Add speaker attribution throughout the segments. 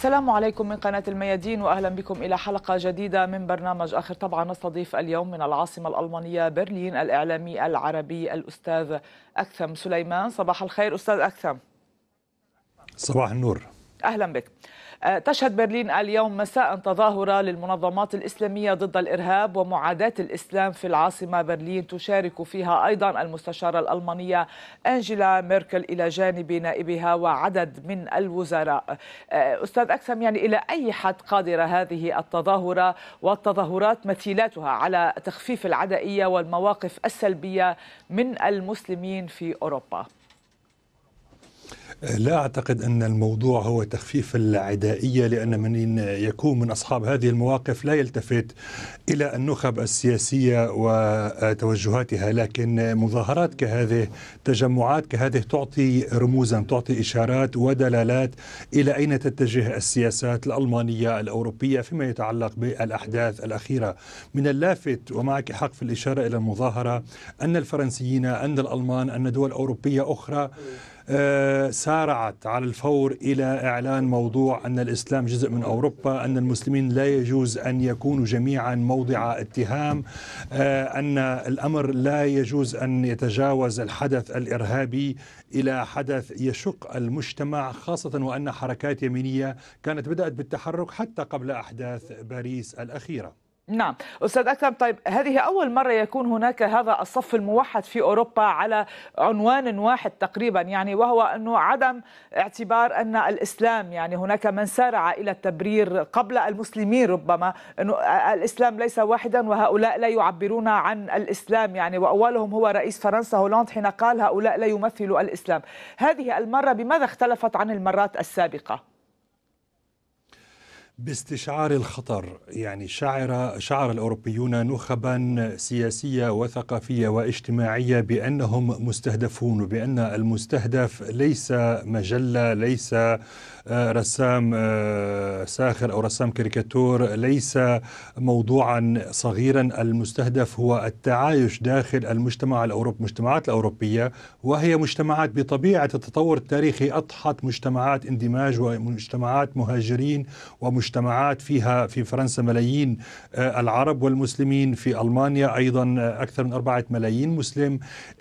Speaker 1: السلام عليكم من قناة الميادين وأهلا بكم إلى حلقة جديدة من برنامج آخر طبعا نستضيف اليوم من العاصمة الألمانية برلين الإعلامي العربي الأستاذ أكثم سليمان صباح الخير أستاذ أكثم
Speaker 2: صباح النور
Speaker 1: أهلا بك أه، تشهد برلين اليوم مساء تظاهرة للمنظمات الإسلامية ضد الإرهاب ومعاداة الإسلام في العاصمة برلين تشارك فيها أيضا المستشارة الألمانية أنجيلا ميركل إلى جانب نائبها وعدد من الوزراء أه، أستاذ أكسم يعني إلى أي حد قادرة هذه التظاهرة والتظاهرات مثيلاتها على تخفيف العدائية والمواقف السلبية من المسلمين في أوروبا
Speaker 2: لا أعتقد أن الموضوع هو تخفيف العدائية لأن من يكون من أصحاب هذه المواقف لا يلتفت إلى النخب السياسية وتوجهاتها لكن مظاهرات كهذه تجمعات كهذه تعطي رموزا تعطي إشارات ودلالات إلى أين تتجه السياسات الألمانية الأوروبية فيما يتعلق بالأحداث الأخيرة من اللافت ومعك حق في الإشارة إلى المظاهرة أن الفرنسيين أن الألمان أن دول أوروبية أخرى آه، سارعت على الفور الى اعلان موضوع ان الاسلام جزء من اوروبا، ان المسلمين لا يجوز ان يكونوا جميعا موضع اتهام، آه، ان الامر لا يجوز ان يتجاوز الحدث الارهابي الى حدث يشق المجتمع خاصه وان حركات يمينيه
Speaker 1: كانت بدات بالتحرك حتى قبل احداث باريس الاخيره. نعم استاذ اكرم طيب هذه اول مره يكون هناك هذا الصف الموحد في اوروبا على عنوان واحد تقريبا يعني وهو انه عدم اعتبار ان الاسلام يعني هناك من سارع الى التبرير قبل المسلمين ربما انه الاسلام ليس واحدا وهؤلاء لا يعبرون عن الاسلام يعني واولهم هو رئيس فرنسا هولاند حين قال هؤلاء لا يمثلوا الاسلام هذه المره بماذا اختلفت عن المرات السابقه
Speaker 2: باستشعار الخطر يعني شعر شعر الاوروبيون نخبا سياسيه وثقافيه واجتماعيه بانهم مستهدفون وبان المستهدف ليس مجله ليس آه، رسام آه، ساخر أو رسام كاريكاتور ليس موضوعا صغيرا المستهدف هو التعايش داخل المجتمع الأوروبي المجتمعات الأوروبية وهي مجتمعات بطبيعة التطور التاريخي أضحت مجتمعات اندماج ومجتمعات مهاجرين ومجتمعات فيها في فرنسا ملايين آه، العرب والمسلمين في ألمانيا أيضا أكثر من أربعة ملايين مسلم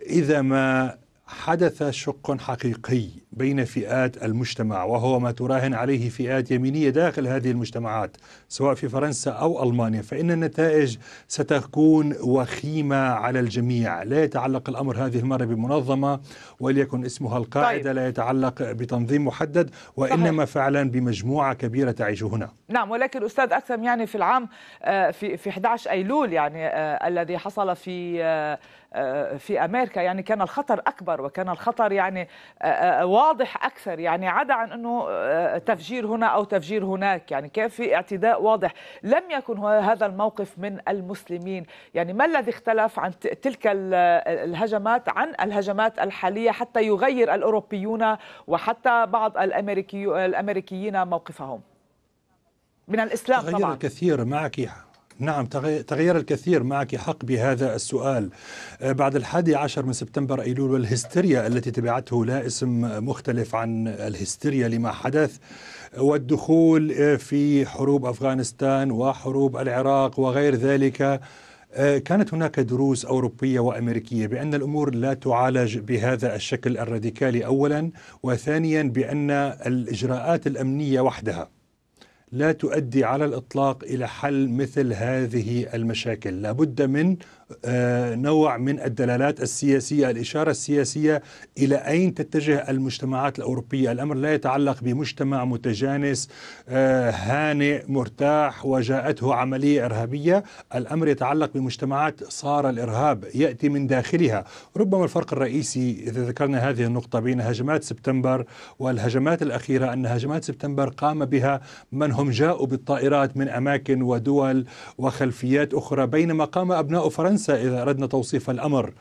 Speaker 2: إذا ما حدث شق حقيقي بين فئات المجتمع وهو ما تراهن عليه فئات يمينية داخل هذه المجتمعات سواء في فرنسا أو ألمانيا فإن النتائج ستكون وخيمة على الجميع لا يتعلق الأمر هذه المرة بمنظمة وليكن اسمها القاعدة طيب. لا يتعلق بتنظيم محدد وإنما صحيح. فعلا بمجموعة كبيرة تعيش هنا
Speaker 1: نعم ولكن أستاذ أكثم يعني في العام آه، في, في 11 أيلول يعني آه، الذي حصل في آه، في أمريكا يعني كان الخطر أكبر وكان الخطر يعني واضح واضح اكثر يعني عدا عن انه آه، تفجير هنا او تفجير هناك يعني كان في اعتداء واضح لم يكن هذا الموقف من المسلمين يعني ما الذي اختلف عن تلك الهجمات عن الهجمات الحاليه حتى يغير الاوروبيون وحتى بعض الامريكي الامريكيين موقفهم
Speaker 2: من الاسلام تغير طبعا الكثير معك نعم تغير الكثير معك حق بهذا السؤال آه، بعد الحادي عشر من سبتمبر أيلول والهستيريا التي تبعته لا اسم مختلف عن الهستيريا لما حدث والدخول آه، في حروب أفغانستان وحروب العراق وغير ذلك آه، كانت هناك دروس أوروبية وأمريكية بأن الأمور لا تعالج بهذا الشكل الراديكالي أولا وثانيا بأن الإجراءات الأمنية وحدها لا تؤدي على الاطلاق الى حل مثل هذه المشاكل لابد من آه، نوع من الدلالات السياسية الإشارة السياسية إلى أين تتجه المجتمعات الأوروبية الأمر لا يتعلق بمجتمع متجانس آه، هانئ مرتاح وجاءته عملية إرهابية الأمر يتعلق بمجتمعات صار الإرهاب يأتي من داخلها ربما الفرق الرئيسي إذا ذكرنا هذه النقطة بين هجمات سبتمبر والهجمات الأخيرة أن هجمات سبتمبر قام بها من هم جاءوا بالطائرات من أماكن ودول وخلفيات أخرى بينما قام أبناء فرنسا فرنسا إذا أردنا توصيف الأمر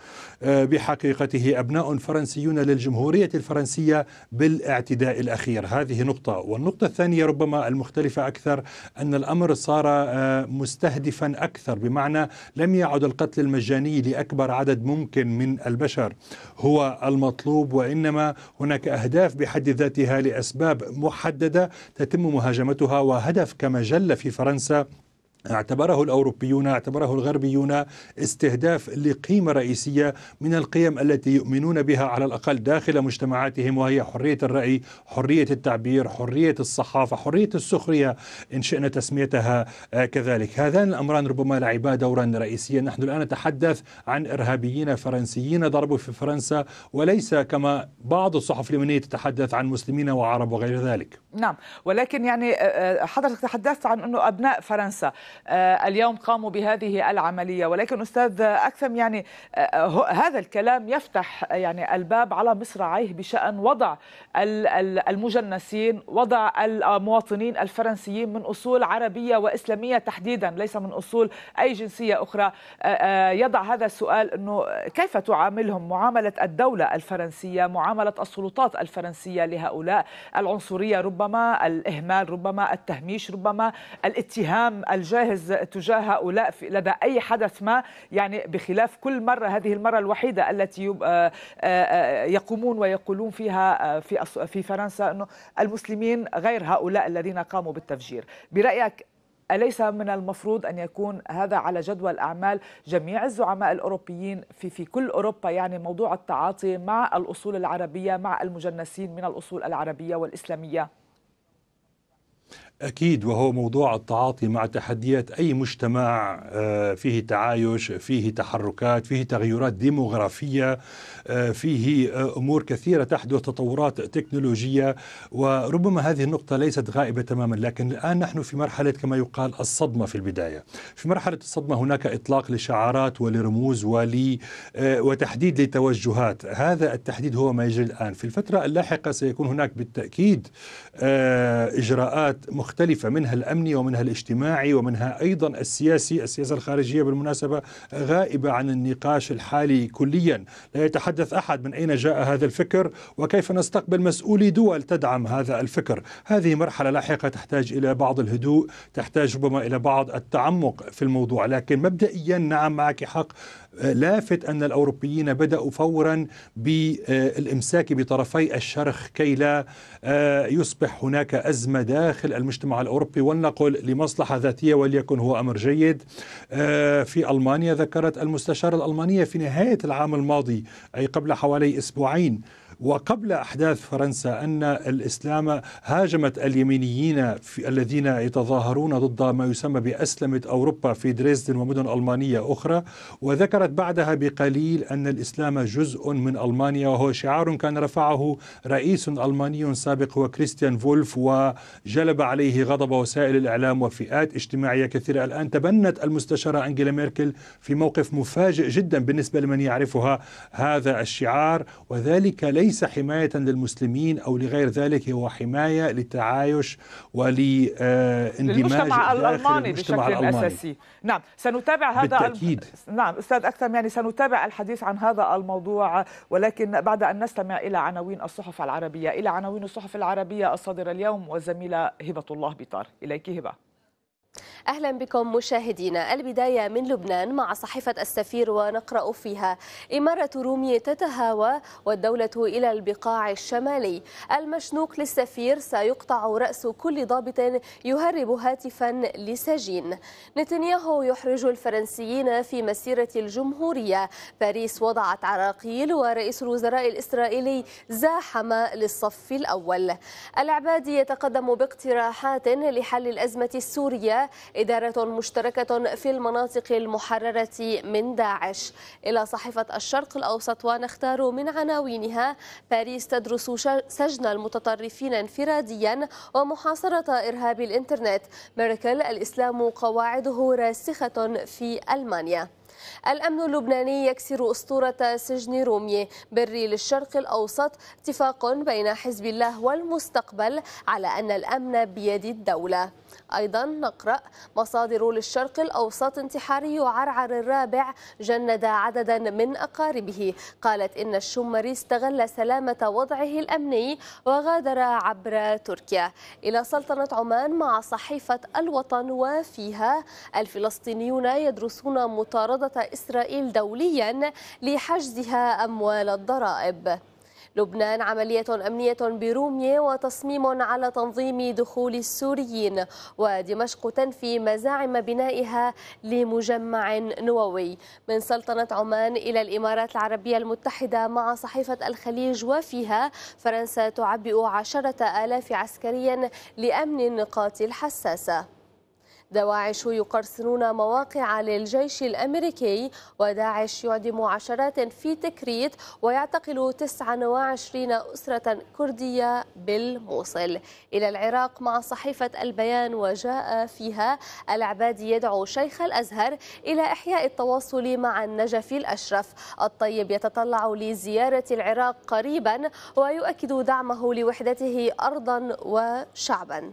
Speaker 2: آه، بحقيقته أبناء فرنسيون للجمهورية الفرنسية بالاعتداء الأخير هذه نقطة والنقطة الثانية ربما المختلفة أكثر أن الأمر صار آه، مستهدفا أكثر بمعنى لم يعد القتل المجاني لأكبر عدد ممكن من البشر هو المطلوب وإنما هناك أهداف بحد ذاتها لأسباب محددة تتم مهاجمتها وهدف كمجلة في فرنسا اعتبره الاوروبيون اعتبره الغربيون استهداف لقيمه رئيسيه من القيم التي يؤمنون بها على الاقل داخل مجتمعاتهم وهي حريه الراي، حريه التعبير، حريه الصحافه، حريه السخريه ان شئنا تسميتها آه، كذلك. هذان الامران ربما لعبا دورا رئيسيا، نحن الان نتحدث عن ارهابيين فرنسيين ضربوا في فرنسا وليس كما بعض الصحف اليمنيه تتحدث عن مسلمين وعرب وغير ذلك.
Speaker 1: نعم، ولكن يعني آه، آه، حضرتك تحدثت عن انه ابناء فرنسا آه، اليوم قاموا بهذه العملية ولكن أستاذ أكثم يعني آه، آه، هذا الكلام يفتح يعني الباب على مصراعيه بشأن وضع المجنسين وضع المواطنين الفرنسيين من أصول عربية وإسلامية تحديدا ليس من أصول أي جنسية أخرى يضع هذا السؤال أنه كيف تعاملهم معاملة الدولة الفرنسية معاملة السلطات الفرنسية لهؤلاء العنصرية ربما الإهمال ربما التهميش ربما الاتهام الجاد جاهز تجاه هؤلاء لدى أي حدث ما يعني بخلاف كل مرة هذه المرة الوحيدة التي آه، آه، آه، يقومون ويقولون فيها في في فرنسا أنه المسلمين غير هؤلاء الذين قاموا بالتفجير برأيك أليس من المفروض أن يكون هذا على جدول أعمال جميع الزعماء الأوروبيين في, في كل أوروبا يعني موضوع التعاطي مع الأصول العربية مع المجنسين من الأصول العربية والإسلامية؟
Speaker 2: أكيد وهو موضوع التعاطي مع تحديات أي مجتمع آه، فيه تعايش فيه تحركات فيه تغيرات ديموغرافية آه، فيه آه، أمور كثيرة تحدث تطورات تكنولوجية وربما هذه النقطة ليست غائبة تماما لكن الآن نحن في مرحلة كما يقال الصدمة في البداية في مرحلة الصدمة هناك إطلاق لشعارات ولرموز ولي وتحديد لتوجهات هذا التحديد هو ما يجري الآن في الفترة اللاحقة سيكون هناك بالتأكيد إجراءات مختلفة مختلفة منها الأمني ومنها الاجتماعي ومنها أيضا السياسي السياسة الخارجية بالمناسبة غائبة عن النقاش الحالي كليا لا يتحدث أحد من أين جاء هذا الفكر وكيف نستقبل مسؤولي دول تدعم هذا الفكر هذه مرحلة لاحقة تحتاج إلى بعض الهدوء تحتاج ربما إلى بعض التعمق في الموضوع لكن مبدئيا نعم معك حق لافت أن الأوروبيين بدأوا فورا بالإمساك بطرفي الشرخ كي لا آه، يصبح هناك أزمة داخل المجتمع الأوروبي ولنقل لمصلحة ذاتية وليكن هو أمر جيد آه، في ألمانيا ذكرت المستشارة الألمانية في نهاية العام الماضي أي قبل حوالي أسبوعين وقبل أحداث فرنسا أن الإسلام هاجمت اليمينيين في الذين يتظاهرون ضد ما يسمى بأسلمة أوروبا في دريسدن ومدن ألمانية أخرى وذكرت بعدها بقليل أن الإسلام جزء من ألمانيا وهو شعار كان رفعه رئيس ألماني سابق هو كريستيان فولف وجلب عليه غضب وسائل الإعلام وفئات اجتماعية كثيرة الآن تبنت المستشارة أنجيلا ميركل في موقف مفاجئ جدا بالنسبة لمن يعرفها هذا الشعار وذلك ليس ليس حماية للمسلمين أو لغير ذلك هو حماية للتعايش ولاندماج المجتمع الألماني المجتمع بشكل الألماني. أساسي
Speaker 1: نعم سنتابع هذا بالتأكيد. الم... نعم أستاذ أكثر يعني سنتابع الحديث عن هذا الموضوع ولكن بعد أن نستمع إلى عناوين الصحف العربية إلى عناوين الصحف العربية الصادرة اليوم والزميلة هبة الله بطار إليك هبة
Speaker 3: أهلا بكم مشاهدينا البداية من لبنان مع صحيفة السفير ونقرأ فيها إمارة رومية تتهاوى والدولة إلى البقاع الشمالي المشنوق للسفير سيقطع رأس كل ضابط يهرب هاتفا لسجين نتنياهو يحرج الفرنسيين في مسيرة الجمهورية باريس وضعت عراقيل ورئيس الوزراء الإسرائيلي زاحم للصف الأول العبادي يتقدم باقتراحات لحل الأزمة السورية إدارة مشتركة في المناطق المحررة من داعش إلى صحيفة الشرق الأوسط ونختار من عناوينها باريس تدرس سجن المتطرفين انفراديا ومحاصرة إرهاب الإنترنت ميركل الإسلام قواعده راسخة في ألمانيا الأمن اللبناني يكسر أسطورة سجن رومي بري للشرق الأوسط اتفاق بين حزب الله والمستقبل على أن الأمن بيد الدولة أيضا نقرأ مصادر للشرق الأوسط انتحاري عرعر الرابع جند عددا من أقاربه قالت إن الشمري استغل سلامة وضعه الأمني وغادر عبر تركيا إلى سلطنة عمان مع صحيفة الوطن وفيها الفلسطينيون يدرسون مطاردة إسرائيل دوليا لحجزها أموال الضرائب لبنان عملية أمنية برومية وتصميم على تنظيم دخول السوريين ودمشق تنفي مزاعم بنائها لمجمع نووي من سلطنة عمان إلى الإمارات العربية المتحدة مع صحيفة الخليج وفيها فرنسا تعبئ عشرة آلاف عسكريا لأمن النقاط الحساسة دواعش يقرصنون مواقع للجيش الأمريكي وداعش يعدم عشرات في تكريت ويعتقل 29 أسرة كردية بالموصل إلى العراق مع صحيفة البيان وجاء فيها العبادي يدعو شيخ الأزهر إلى إحياء التواصل مع النجف الأشرف الطيب يتطلع لزيارة العراق قريبا ويؤكد دعمه لوحدته أرضا وشعبا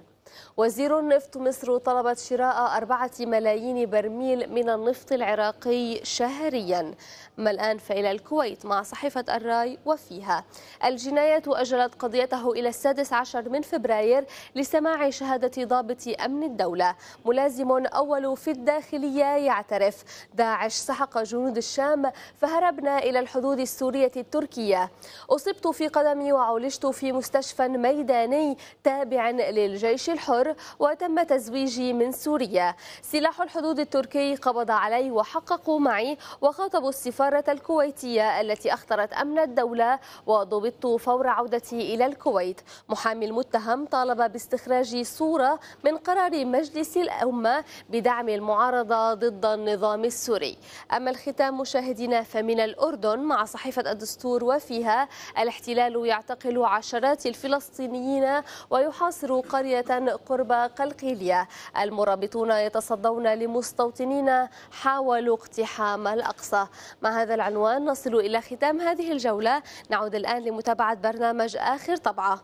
Speaker 3: وزير النفط مصر طلبت شراء أربعة ملايين برميل من النفط العراقي شهريا أما الآن فإلى الكويت مع صحيفة الراي وفيها الجناية أجلت قضيته إلى السادس عشر من فبراير لسماع شهادة ضابط أمن الدولة ملازم أول في الداخلية يعترف داعش سحق جنود الشام فهربنا إلى الحدود السورية التركية أصبت في قدمي وعولجت في مستشفى ميداني تابع للجيش الحر وتم تزويجي من سوريا سلاح الحدود التركي قبض علي وحققوا معي وخاطبوا السفارة السفارة الكويتية التي أخطرت أمن الدولة وضبطت فور عودتي إلى الكويت محامي المتهم طالب باستخراج صورة من قرار مجلس الأمة بدعم المعارضة ضد النظام السوري أما الختام مشاهدينا فمن الأردن مع صحيفة الدستور وفيها الاحتلال يعتقل عشرات الفلسطينيين ويحاصر قرية قرب قلقيلية المرابطون يتصدون لمستوطنين حاولوا اقتحام الأقصى مع هذا العنوان نصل إلى ختام هذه الجولة نعود الآن لمتابعة برنامج آخر طبعة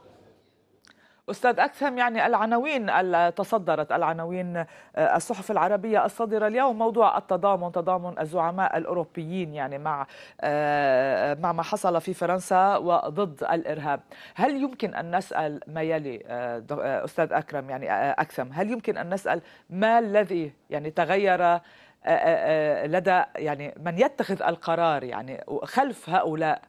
Speaker 1: أستاذ أكثم يعني العناوين تصدرت العناوين آه، الصحف العربية الصادرة اليوم موضوع التضامن تضامن الزعماء الأوروبيين يعني مع آه، مع ما حصل في فرنسا وضد الإرهاب هل يمكن أن نسأل ما يلي آه، أستاذ أكرم يعني أكثم هل يمكن أن نسأل ما الذي يعني تغير آه، آه، آه، لدى يعني من يتخذ القرار يعني خلف هؤلاء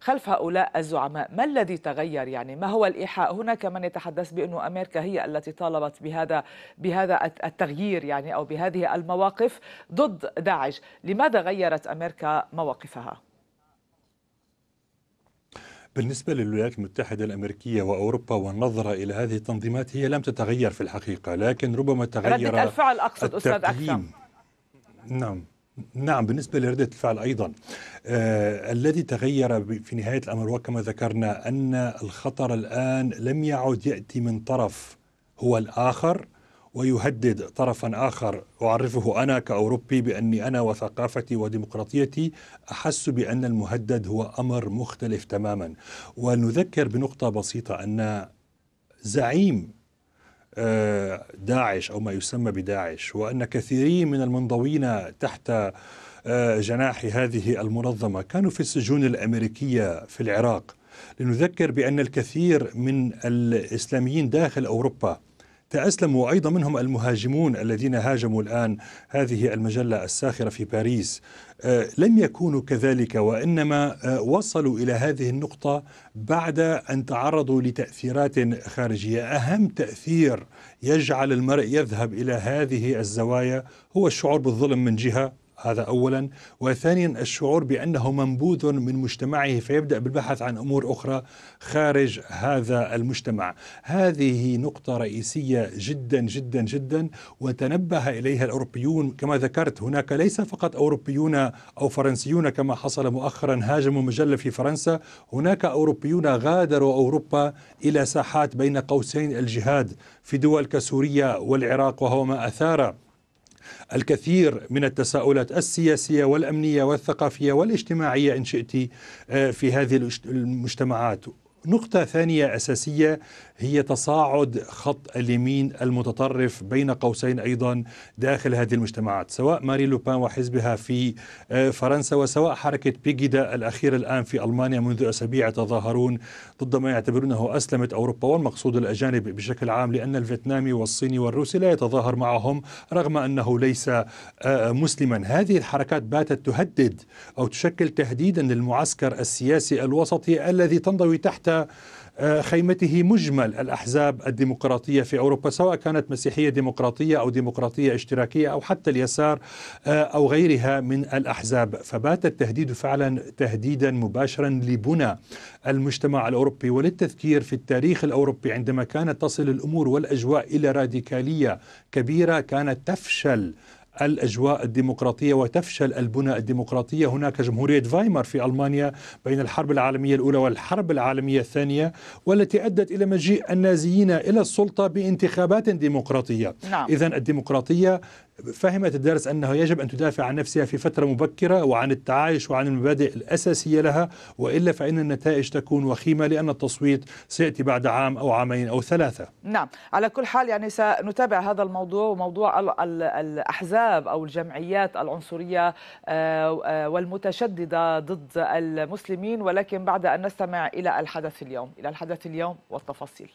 Speaker 1: خلف هؤلاء الزعماء ما الذي تغير يعني ما هو الإيحاء هناك من يتحدث بانه أمريكا هي التي طالبت بهذا بهذا التغيير يعني أو بهذه المواقف ضد داعش لماذا غيرت أمريكا مواقفها؟
Speaker 2: بالنسبة للولايات المتحدة الأمريكية وأوروبا والنظرة إلى هذه التنظيمات هي لم تتغير في الحقيقة لكن ربما تغير ردة الفعل أقصد أستاذ أكثر نعم نعم بالنسبة لردة الفعل أيضا آه الذي تغير في نهاية الأمر وكما ذكرنا أن الخطر الآن لم يعد يأتي من طرف هو الآخر ويهدد طرفا آخر أعرفه أنا كأوروبي بأني أنا وثقافتي وديمقراطيتي أحس بأن المهدد هو أمر مختلف تماما ونذكر بنقطة بسيطة أن زعيم داعش أو ما يسمى بداعش وأن كثيرين من المنضوين تحت آه، جناح هذه المنظمة كانوا في السجون الأمريكية في العراق لنذكر بأن الكثير من الإسلاميين داخل أوروبا تأسلم وأيضا منهم المهاجمون الذين هاجموا الآن هذه المجلة الساخرة في باريس آه، لم يكونوا كذلك وإنما آه، وصلوا إلى هذه النقطة بعد أن تعرضوا لتأثيرات خارجية أهم تأثير يجعل المرء يذهب إلى هذه الزوايا هو الشعور بالظلم من جهة هذا اولا وثانيا الشعور بانه منبوذ من مجتمعه فيبدا بالبحث عن امور اخرى خارج هذا المجتمع هذه نقطه رئيسيه جدا جدا جدا وتنبه اليها الاوروبيون كما ذكرت هناك ليس فقط اوروبيون او فرنسيون كما حصل مؤخرا هاجموا مجله في فرنسا هناك اوروبيون غادروا اوروبا الى ساحات بين قوسين الجهاد في دول كسوريا والعراق وهو ما اثار الكثير من التساؤلات السياسية والأمنية والثقافية والاجتماعية إن شئت آه، في هذه المجتمعات نقطة ثانية أساسية هي تصاعد خط اليمين المتطرف بين قوسين أيضا داخل هذه المجتمعات سواء ماري لوبان وحزبها في آه، فرنسا وسواء حركة بيجيدا الأخيرة الآن في ألمانيا منذ أسابيع يتظاهرون ضد ما يعتبرونه أسلمة أوروبا والمقصود الأجانب بشكل عام لأن الفيتنامي والصيني والروسي لا يتظاهر معهم رغم أنه ليس آه، مسلما هذه الحركات باتت تهدد أو تشكل تهديدا للمعسكر السياسي الوسطي الذي تنضوي تحت خيمته مجمل الأحزاب الديمقراطية في أوروبا سواء كانت مسيحية ديمقراطية أو ديمقراطية اشتراكية أو حتى اليسار آه، أو غيرها من الأحزاب فبات التهديد فعلا تهديدا مباشرا لبنى المجتمع الأوروبي وللتذكير في التاريخ الأوروبي عندما كانت تصل الأمور والأجواء إلى راديكالية كبيرة كانت تفشل الأجواء الديمقراطية وتفشل البنى الديمقراطية هناك جمهورية فايمر في ألمانيا بين الحرب العالمية الأولى والحرب العالمية الثانية والتي أدت إلى مجيء النازيين إلى السلطة بانتخابات ديمقراطية نعم. إذا الديمقراطية فهمت الدارس أنه يجب أن تدافع عن نفسها في فترة مبكرة وعن التعايش وعن المبادئ الأساسية لها وإلا فإن النتائج تكون وخيمة لأن التصويت سيأتي بعد عام أو عامين أو ثلاثة
Speaker 1: نعم على كل حال يعني سنتابع هذا الموضوع وموضوع الأحزاب أو الجمعيات العنصرية آه، آه، والمتشددة ضد المسلمين ولكن بعد أن نستمع إلى الحدث اليوم إلى الحدث اليوم والتفاصيل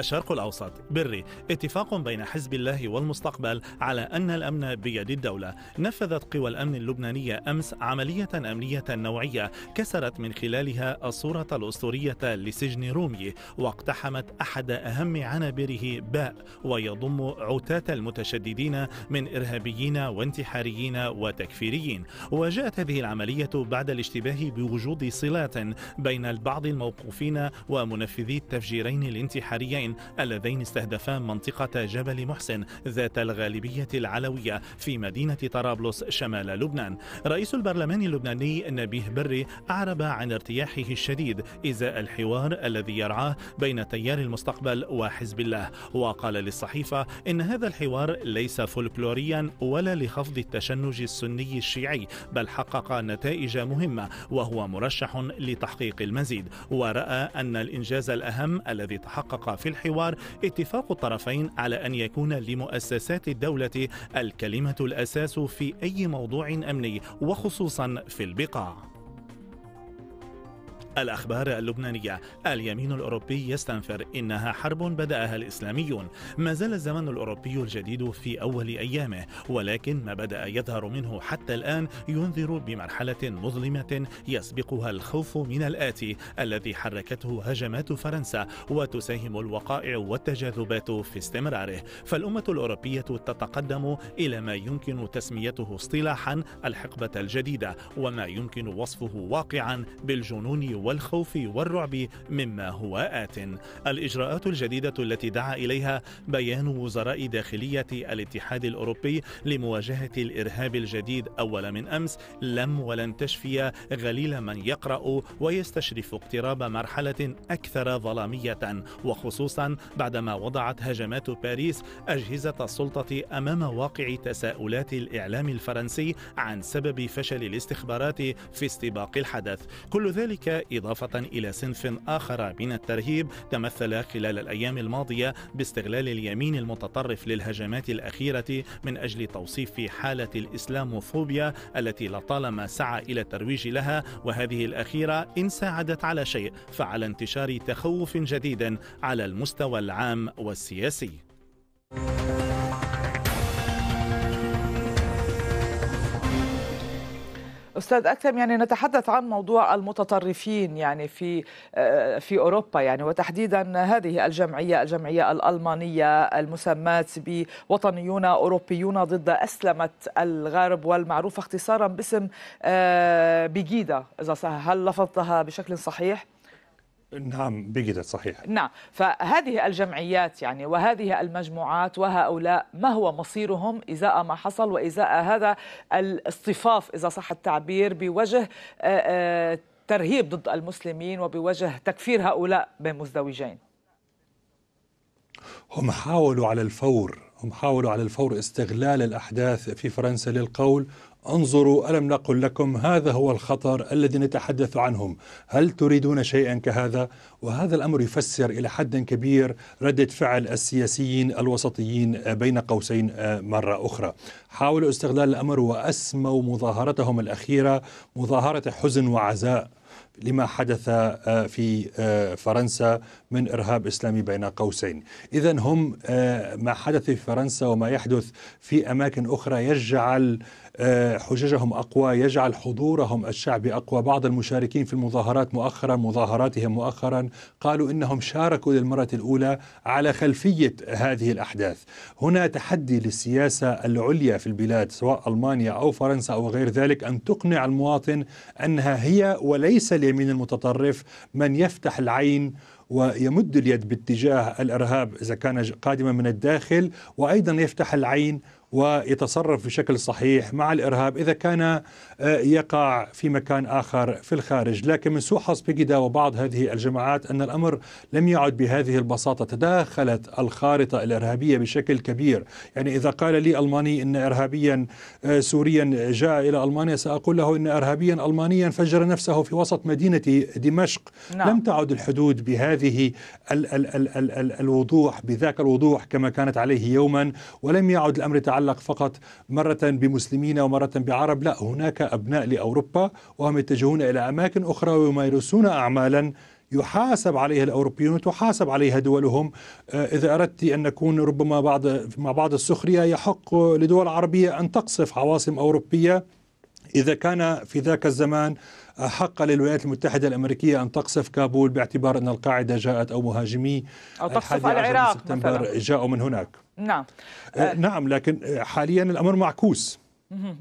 Speaker 4: الشرق الأوسط بري اتفاق بين حزب الله والمستقبل على أن الأمن بيد الدولة نفذت قوى الأمن اللبنانية أمس عملية أمنية نوعية كسرت من خلالها الصورة الأسطورية لسجن رومي واقتحمت أحد أهم عنابره باء ويضم عتاة المتشددين من إرهابيين وانتحاريين وتكفيريين وجاءت هذه العملية بعد الاشتباه بوجود صلات بين البعض الموقوفين ومنفذي التفجيرين الانتحاريين الفريقين اللذين استهدفا منطقة جبل محسن ذات الغالبية العلوية في مدينة طرابلس شمال لبنان رئيس البرلمان اللبناني نبيه بري أعرب عن ارتياحه الشديد إزاء الحوار الذي يرعاه بين تيار المستقبل وحزب الله وقال للصحيفة إن هذا الحوار ليس فولكلوريا ولا لخفض التشنج السني الشيعي بل حقق نتائج مهمة وهو مرشح لتحقيق المزيد ورأى أن الإنجاز الأهم الذي تحقق في في الحوار اتفاق الطرفين على أن يكون لمؤسسات الدولة الكلمة الأساس في أي موضوع أمني وخصوصا في البقاع الأخبار اللبنانية اليمين الأوروبي يستنفر إنها حرب بدأها الإسلاميون ما زال الزمن الأوروبي الجديد في أول أيامه ولكن ما بدأ يظهر منه حتى الآن ينذر بمرحلة مظلمة يسبقها الخوف من الآتي الذي حركته هجمات فرنسا وتساهم الوقائع والتجاذبات في استمراره فالأمة الأوروبية تتقدم إلى ما يمكن تسميته اصطلاحا الحقبة الجديدة وما يمكن وصفه واقعا بالجنون والخوف والرعب مما هو آت الإجراءات الجديدة التي دعا إليها بيان وزراء داخلية الاتحاد الأوروبي لمواجهة الإرهاب الجديد أول من أمس لم ولن تشفي غليل من يقرأ ويستشرف اقتراب مرحلة أكثر ظلامية وخصوصا بعدما وضعت هجمات باريس أجهزة السلطة أمام واقع تساؤلات الإعلام الفرنسي عن سبب فشل الاستخبارات في استباق الحدث كل ذلك إضافة إلى صنف آخر من الترهيب تمثل خلال الأيام الماضية باستغلال اليمين المتطرف للهجمات الأخيرة من أجل توصيف حالة الإسلاموفوبيا التي لطالما سعى إلى الترويج لها وهذه الأخيرة إن ساعدت على شيء فعلى انتشار تخوف جديد على المستوى العام والسياسي.
Speaker 1: استاذ اكثر يعني نتحدث عن موضوع المتطرفين يعني في آه، في اوروبا يعني وتحديدا هذه الجمعيه الجمعيه الالمانيه المسماه بوطنيون اوروبيون ضد اسلمه الغرب والمعروفه اختصارا باسم آه، بيجيدا اذا هل لفظتها بشكل صحيح؟
Speaker 2: نعم بجدة صحيح
Speaker 1: نعم فهذه الجمعيات يعني وهذه المجموعات وهؤلاء ما هو مصيرهم إزاء ما حصل وإزاء هذا الاصطفاف إذا صح التعبير بوجه آه، آه، ترهيب ضد المسلمين وبوجه تكفير هؤلاء بين مزدوجين
Speaker 2: هم حاولوا على الفور هم حاولوا على الفور استغلال الأحداث في فرنسا للقول انظروا ألم نقل لكم هذا هو الخطر الذي نتحدث عنهم هل تريدون شيئا كهذا؟ وهذا الأمر يفسر إلى حد كبير ردة فعل السياسيين الوسطيين بين قوسين آه، مرة أخرى حاولوا استغلال الأمر وأسموا مظاهرتهم الأخيرة مظاهرة حزن وعزاء لما حدث آه، في آه، فرنسا من ارهاب اسلامي بين قوسين، اذا هم ما حدث في فرنسا وما يحدث في اماكن اخرى يجعل آه، حججهم أقوى يجعل حضورهم الشعبي أقوى بعض المشاركين في المظاهرات مؤخرا مظاهراتهم مؤخرا قالوا إنهم شاركوا للمرة الأولى على خلفية هذه الأحداث هنا تحدي للسياسة العليا في البلاد سواء ألمانيا أو فرنسا أو غير ذلك أن تقنع المواطن أنها هي وليس اليمين المتطرف من يفتح العين ويمد اليد باتجاه الارهاب اذا كان قادما من الداخل وايضا يفتح العين ويتصرف بشكل صحيح مع الارهاب اذا كان يقع في مكان آخر في الخارج لكن من سوء حظ بيجيدا وبعض هذه الجماعات أن الأمر لم يعد بهذه البساطة تداخلت الخارطة الإرهابية بشكل كبير يعني إذا قال لي ألماني أن إرهابيا آه، سوريا جاء إلى ألمانيا سأقول له أن إرهابيا ألمانيا فجر نفسه في وسط مدينة دمشق نعم. لم تعد الحدود بهذه ال ال ال ال ال الوضوح بذاك الوضوح كما كانت عليه يوما ولم يعد الأمر يتعلق فقط مرة بمسلمين ومرة بعرب لا هناك أبناء لأوروبا وهم يتجهون إلى أماكن أخرى ويمارسون أعمالا يحاسب عليها الاوروبيون وتحاسب عليها دولهم آه، اذا اردت ان نكون ربما بعض مع بعض السخريه يحق لدول عربيه ان تقصف عواصم اوروبيه اذا كان في ذاك الزمان آه، حق للولايات المتحدة الأمريكية أن تقصف كابول باعتبار أن القاعدة جاءت أو مهاجمي أو آه، تقصف العراق سبتمبر مثلا. جاءوا من هناك نعم نعم لكن حاليا الأمر معكوس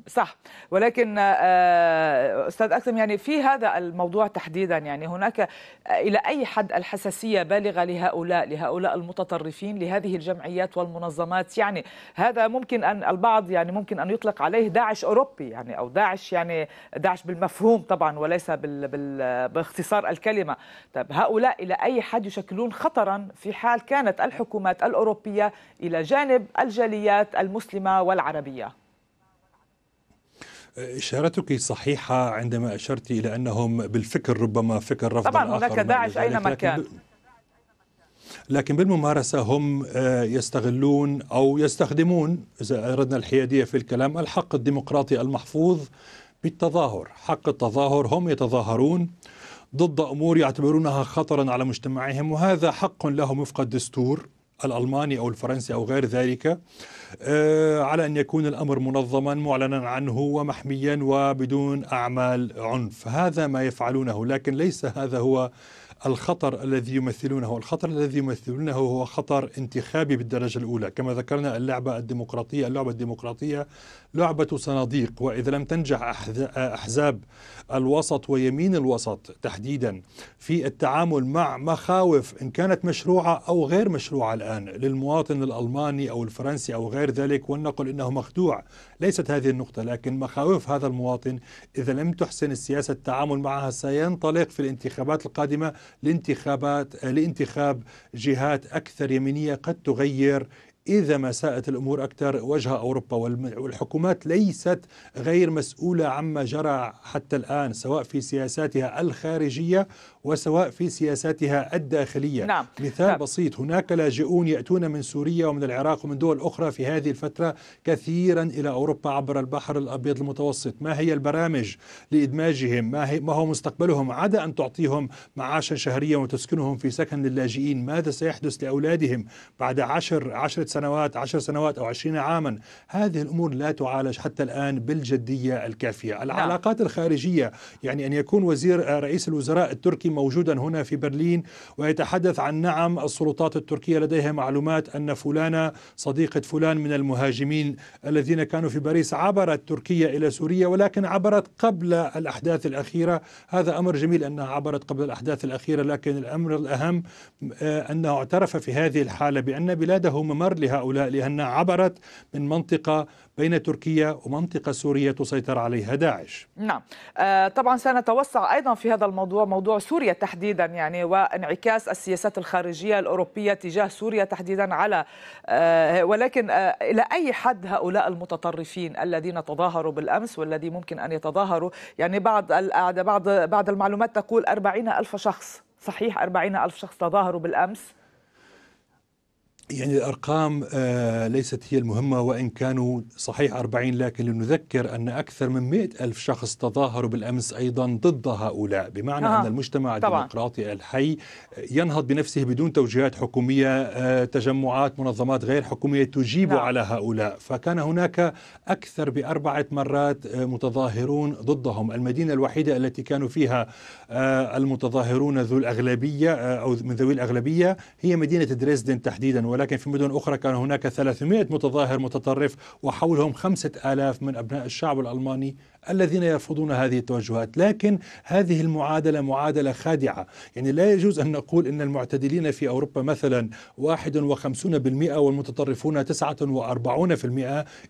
Speaker 1: صح ولكن آه، آه، استاذ اكرم يعني في هذا الموضوع تحديدا يعني هناك آه، الى اي حد الحساسيه بالغه لهؤلاء لهؤلاء المتطرفين لهذه الجمعيات والمنظمات يعني هذا ممكن ان البعض يعني ممكن ان يطلق عليه داعش اوروبي يعني او داعش يعني داعش بالمفهوم طبعا وليس بال بال باختصار الكلمه طب هؤلاء الى اي حد يشكلون خطرا في حال كانت الحكومات الاوروبيه الى جانب الجاليات المسلمه والعربيه
Speaker 2: إشارتك صحيحة عندما أشرت إلى أنهم بالفكر ربما فكر رفض طبعا هناك داعش أينما كان لكن بالممارسة هم آه، يستغلون أو يستخدمون إذا أردنا الحيادية في الكلام الحق الديمقراطي المحفوظ بالتظاهر حق التظاهر هم يتظاهرون ضد أمور يعتبرونها خطرا على مجتمعهم وهذا حق لهم وفق الدستور الألماني أو الفرنسي أو غير ذلك آه، على أن يكون الأمر منظما معلنا عنه ومحميا وبدون أعمال عنف هذا ما يفعلونه لكن ليس هذا هو الخطر الذي يمثلونه الخطر الذي يمثلونه هو خطر انتخابي بالدرجة الأولى كما ذكرنا اللعبة الديمقراطية اللعبة الديمقراطية لعبة صناديق وإذا لم تنجح أحزاب الوسط ويمين الوسط تحديدا في التعامل مع مخاوف إن كانت مشروعة أو غير مشروعة الآن للمواطن الألماني أو الفرنسي أو غير ذلك ولنقل إنه مخدوع ليست هذه النقطة لكن مخاوف هذا المواطن إذا لم تحسن السياسة التعامل معها سينطلق في الانتخابات القادمة لانتخابات لانتخاب جهات أكثر يمينية قد تغير إذا ما ساءت الأمور أكثر وجه أوروبا والحكومات ليست غير مسؤولة عما جرى حتى الآن سواء في سياساتها الخارجية وسواء في سياساتها الداخلية نعم. مثال نعم. بسيط هناك لاجئون يأتون من سوريا ومن العراق ومن دول أخرى في هذه الفترة كثيرا إلى أوروبا عبر البحر الأبيض المتوسط ما هي البرامج لإدماجهم ما, هي ما هو مستقبلهم عدا أن تعطيهم معاشا شهريا وتسكنهم في سكن للاجئين ماذا سيحدث لأولادهم بعد عشر عشرة سنوات عشر سنوات أو عشرين عاما هذه الأمور لا تعالج حتى الآن بالجدية الكافية نعم. العلاقات الخارجية يعني أن يكون وزير رئيس الوزراء التركي موجودا هنا في برلين ويتحدث عن نعم السلطات التركية لديها معلومات أن فلانة صديقة فلان من المهاجمين الذين كانوا في باريس عبرت تركيا إلى سوريا ولكن عبرت قبل الأحداث الأخيرة هذا أمر جميل أنها عبرت قبل الأحداث الأخيرة لكن الأمر الأهم آه، أنه اعترف في هذه الحالة بأن بلاده ممر لهؤلاء لأنها عبرت من منطقة بين تركيا ومنطقة سورية تسيطر عليها داعش
Speaker 1: نعم آه طبعا سنتوسع أيضا في هذا الموضوع موضوع سوريا تحديدا يعني وانعكاس السياسات الخارجية الأوروبية تجاه سوريا تحديدا على آه ولكن آه إلى أي حد هؤلاء المتطرفين الذين تظاهروا بالأمس والذي ممكن أن يتظاهروا يعني بعض بعض بعض المعلومات تقول أربعين ألف شخص صحيح أربعين ألف شخص تظاهروا بالأمس
Speaker 2: يعني الأرقام آه، ليست هي المهمة وإن كانوا صحيح 40 لكن لنذكر أن أكثر من مئة ألف شخص تظاهروا بالأمس أيضا ضد هؤلاء بمعنى آه. أن المجتمع الديمقراطي طبعا. الحي ينهض بنفسه بدون توجيهات حكومية آه، تجمعات منظمات غير حكومية تجيب نعم. على هؤلاء فكان هناك أكثر بأربعة مرات آه، متظاهرون ضدهم المدينة الوحيدة التي كانوا فيها المتظاهرون ذو الأغلبية أو من ذوي الأغلبية هي مدينة دريسدن تحديدا ولكن في مدن أخرى كان هناك 300 متظاهر متطرف وحولهم 5000 من أبناء الشعب الألماني الذين يرفضون هذه التوجهات لكن هذه المعادلة معادلة خادعة يعني لا يجوز أن نقول أن المعتدلين في أوروبا مثلا 51% والمتطرفون 49%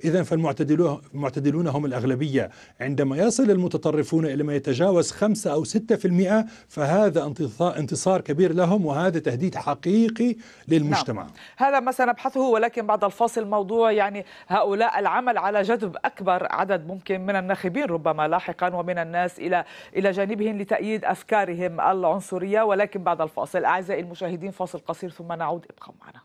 Speaker 2: إذا فالمعتدلون هم الأغلبية عندما يصل المتطرفون إلى ما يتجاوز 5 أو 6% فهذا انتصار كبير لهم وهذا تهديد حقيقي للمجتمع نعم.
Speaker 1: هذا ما سنبحثه ولكن بعد الفاصل موضوع يعني هؤلاء العمل على جذب أكبر عدد ممكن من الناخبين الكثير ربما لاحقا ومن الناس إلى إلى جانبهم لتأييد أفكارهم العنصرية ولكن بعد الفاصل أعزائي المشاهدين فاصل قصير ثم نعود ابقوا معنا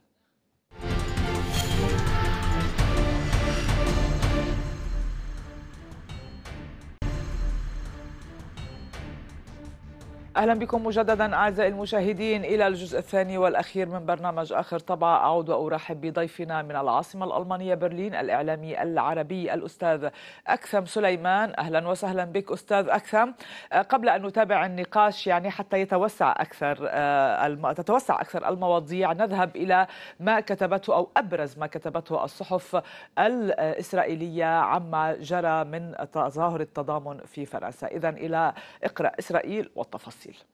Speaker 1: أهلا بكم مجددا أعزائي المشاهدين إلى الجزء الثاني والأخير من برنامج آخر طبع أعود وأرحب بضيفنا من العاصمة الألمانية برلين الإعلامي العربي الأستاذ أكثم سليمان أهلا وسهلا بك أستاذ أكثم آه، قبل أن نتابع النقاش يعني حتى يتوسع أكثر آه، تتوسع أكثر المواضيع نذهب إلى ما كتبته أو أبرز ما كتبته الصحف الإسرائيلية عما جرى من تظاهر التضامن في فرنسا إذا إلى اقرأ إسرائيل والتفاصيل fácil.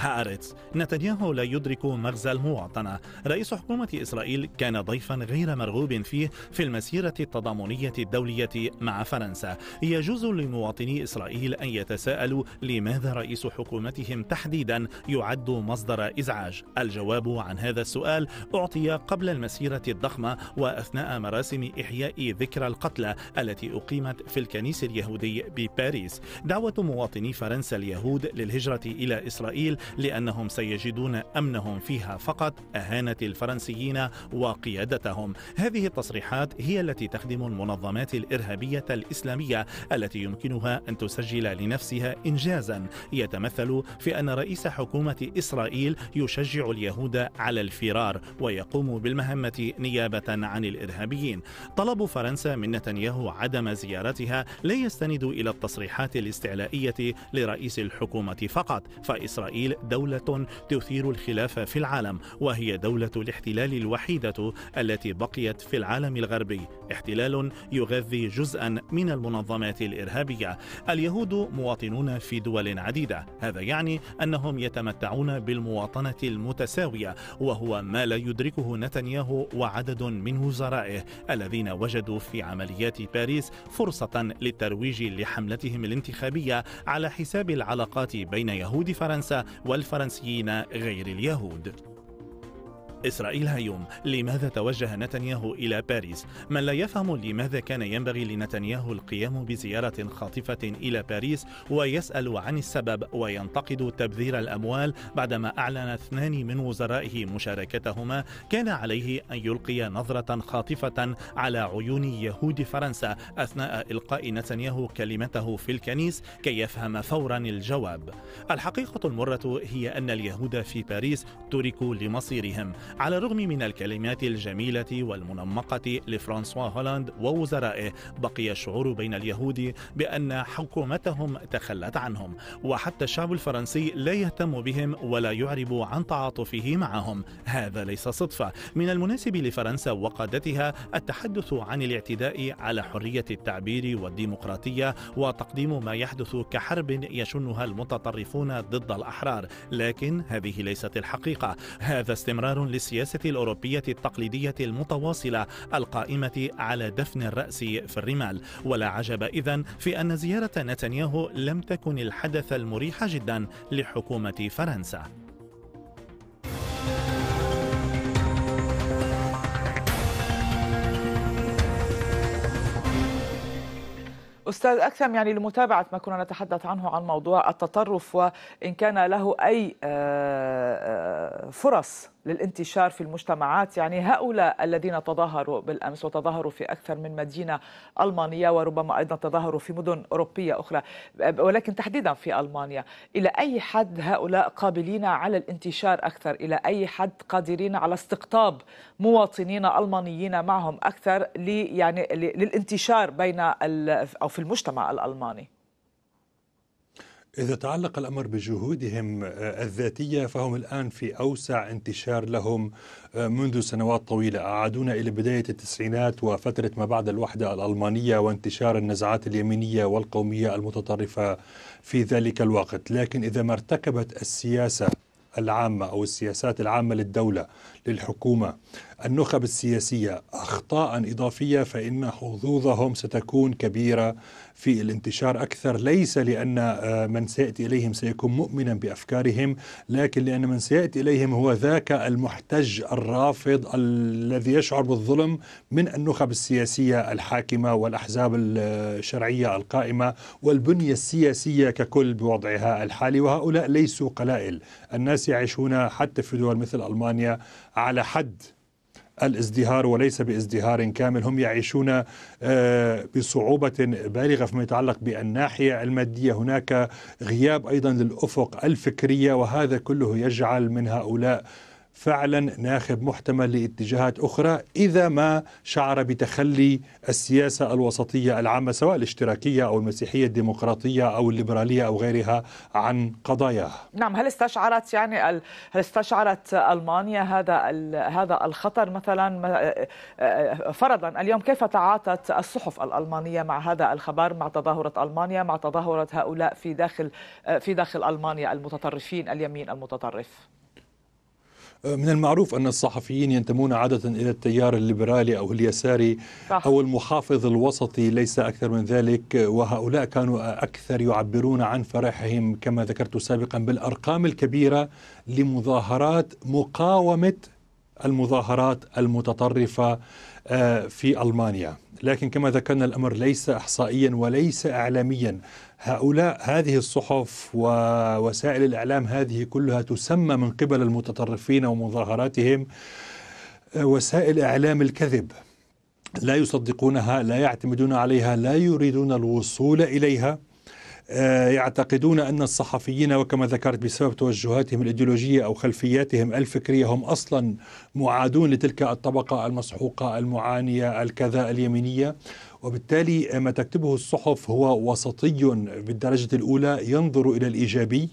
Speaker 4: هارتس نتنياهو لا يدرك مغزى المواطنة رئيس حكومة إسرائيل كان ضيفا غير مرغوب فيه في المسيرة التضامنية الدولية مع فرنسا يجوز لمواطني إسرائيل أن يتساءلوا لماذا رئيس حكومتهم تحديدا يعد مصدر إزعاج الجواب عن هذا السؤال أعطي قبل المسيرة الضخمة وأثناء مراسم إحياء ذكرى القتلى التي أقيمت في الكنيس اليهودي بباريس دعوة مواطني فرنسا اليهود للهجرة إلى إسرائيل لأنهم سيجدون أمنهم فيها فقط أهانة الفرنسيين وقيادتهم هذه التصريحات هي التي تخدم المنظمات الإرهابية الإسلامية التي يمكنها أن تسجل لنفسها إنجازا يتمثل في أن رئيس حكومة إسرائيل يشجع اليهود على الفرار ويقوم بالمهمة نيابة عن الإرهابيين طلب فرنسا من نتنياهو عدم زيارتها لا يستند إلى التصريحات الاستعلائية لرئيس الحكومة فقط فإسرائيل دولة تثير الخلاف في العالم وهي دولة الاحتلال الوحيدة التي بقيت في العالم الغربي احتلال يغذي جزءا من المنظمات الإرهابية اليهود مواطنون في دول عديدة هذا يعني أنهم يتمتعون بالمواطنة المتساوية وهو ما لا يدركه نتنياهو وعدد من وزرائه الذين وجدوا في عمليات باريس فرصة للترويج لحملتهم الانتخابية على حساب العلاقات بين يهود فرنسا والفرنسيين غير اليهود إسرائيل هايوم لماذا توجه نتنياهو إلى باريس؟ من لا يفهم لماذا كان ينبغي لنتنياهو القيام بزيارة خاطفة إلى باريس ويسأل عن السبب وينتقد تبذير الأموال بعدما أعلن اثنان من وزرائه مشاركتهما كان عليه أن يلقي نظرة خاطفة على عيون يهود فرنسا أثناء إلقاء نتنياهو كلمته في الكنيس كي يفهم فورا الجواب الحقيقة المرة هي أن اليهود في باريس تركوا لمصيرهم على الرغم من الكلمات الجميلة والمنمقة لفرانسوا هولاند ووزرائه بقي الشعور بين اليهود بأن حكومتهم تخلت عنهم وحتى الشعب الفرنسي لا يهتم بهم ولا يعرب عن تعاطفه معهم هذا ليس صدفة من المناسب لفرنسا وقادتها التحدث عن الاعتداء على حرية التعبير والديمقراطية وتقديم ما يحدث كحرب يشنها المتطرفون ضد الأحرار لكن هذه ليست الحقيقة هذا استمرار بالسياسة الأوروبية التقليدية المتواصلة القائمة على دفن الرأس في الرمال ولا عجب إذا في أن زيارة نتنياهو لم تكن الحدث المريح جدا لحكومة فرنسا
Speaker 1: أستاذ أكثم يعني لمتابعة ما كنا نتحدث عنه عن موضوع التطرف وإن كان له أي آه، آه، فرص للانتشار في المجتمعات يعني هؤلاء الذين تظاهروا بالأمس وتظاهروا في أكثر من مدينة ألمانية وربما أيضا تظاهروا في مدن أوروبية أخرى ولكن تحديدا في ألمانيا إلى أي حد هؤلاء قابلين على الانتشار أكثر إلى أي حد قادرين على استقطاب مواطنين ألمانيين معهم أكثر لي يعني للانتشار بين أو في المجتمع الألماني
Speaker 2: إذا تعلق الأمر بجهودهم آه، الذاتية فهم الآن في أوسع انتشار لهم آه، منذ سنوات طويلة أعادونا إلى بداية التسعينات وفترة ما بعد الوحدة الألمانية وانتشار النزعات اليمينية والقومية المتطرفة في ذلك الوقت لكن إذا ما ارتكبت السياسة العامة أو السياسات العامة للدولة للحكومة النخب السياسية أخطاء إضافية فإن حظوظهم ستكون كبيرة في الانتشار أكثر ليس لأن آه، من سيأتي إليهم سيكون مؤمنا بأفكارهم لكن لأن من سيأتي إليهم هو ذاك المحتج الرافض الذي يشعر بالظلم من النخب السياسية الحاكمة والأحزاب الشرعية القائمة والبنية السياسية ككل بوضعها الحالي وهؤلاء ليسوا قلائل الناس يعيشون حتى في دول مثل ألمانيا على حد الازدهار وليس بازدهار كامل هم يعيشون آه، بصعوبة بالغة فيما يتعلق بالناحية المادية هناك غياب أيضا للأفق الفكرية وهذا كله يجعل من هؤلاء فعلا ناخب محتمل لاتجاهات اخرى اذا ما شعر بتخلي السياسه الوسطيه العامه سواء الاشتراكيه او المسيحيه الديمقراطيه او الليبراليه او غيرها عن قضاياها.
Speaker 1: نعم هل استشعرت يعني هل استشعرت المانيا هذا هذا الخطر مثلا فرضا اليوم كيف تعاطت الصحف الالمانيه مع هذا الخبر مع تظاهره المانيا مع تظاهره هؤلاء في داخل في داخل المانيا المتطرفين اليمين المتطرف؟
Speaker 2: آه، من المعروف أن الصحفيين ينتمون عادة إلى التيار الليبرالي أو اليساري صح. أو المحافظ الوسطي ليس أكثر من ذلك آه، وهؤلاء كانوا أكثر يعبرون عن فرحهم كما ذكرت سابقا بالأرقام الكبيرة لمظاهرات مقاومة المظاهرات المتطرفة آه، في ألمانيا لكن كما ذكرنا الأمر ليس إحصائيا وليس إعلاميا هؤلاء هذه الصحف ووسائل الإعلام هذه كلها تسمى من قبل المتطرفين ومظاهراتهم آه، وسائل إعلام الكذب لا يصدقونها لا يعتمدون عليها لا يريدون الوصول إليها آه، يعتقدون أن الصحفيين وكما ذكرت بسبب توجهاتهم الإيديولوجية أو خلفياتهم الفكرية هم أصلا معادون لتلك الطبقة المسحوقة المعانية الكذا اليمينية وبالتالي ما تكتبه الصحف هو وسطي بالدرجة الأولى ينظر إلى الإيجابي